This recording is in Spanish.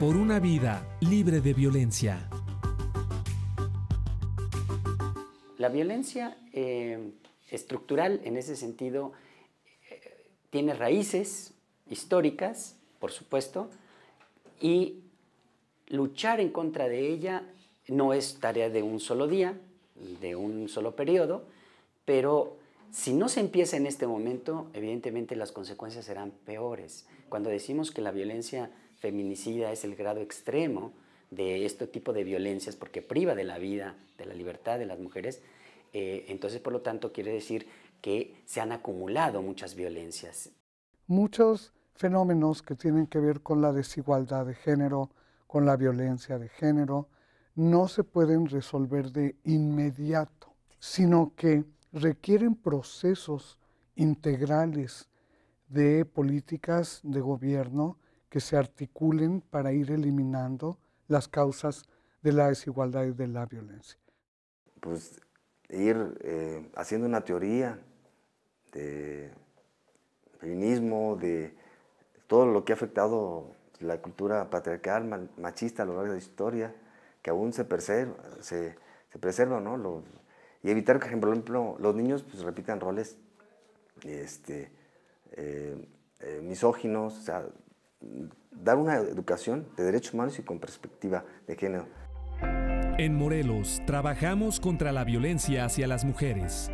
por una vida libre de violencia. La violencia eh, estructural en ese sentido eh, tiene raíces históricas, por supuesto, y luchar en contra de ella no es tarea de un solo día, de un solo periodo, pero si no se empieza en este momento, evidentemente las consecuencias serán peores. Cuando decimos que la violencia feminicida es el grado extremo de este tipo de violencias porque priva de la vida, de la libertad de las mujeres. Eh, entonces, por lo tanto, quiere decir que se han acumulado muchas violencias. Muchos fenómenos que tienen que ver con la desigualdad de género, con la violencia de género, no se pueden resolver de inmediato, sino que requieren procesos integrales de políticas de gobierno que se articulen para ir eliminando las causas de la desigualdad y de la violencia. Pues ir eh, haciendo una teoría de feminismo, de todo lo que ha afectado la cultura patriarcal, machista a lo largo de la historia, que aún se preserva, se, preserva ¿no? y evitar que, por ejemplo, los niños pues, repitan roles este, eh, eh, misóginos, o sea, dar una educación de derechos humanos y con perspectiva de género. En Morelos trabajamos contra la violencia hacia las mujeres.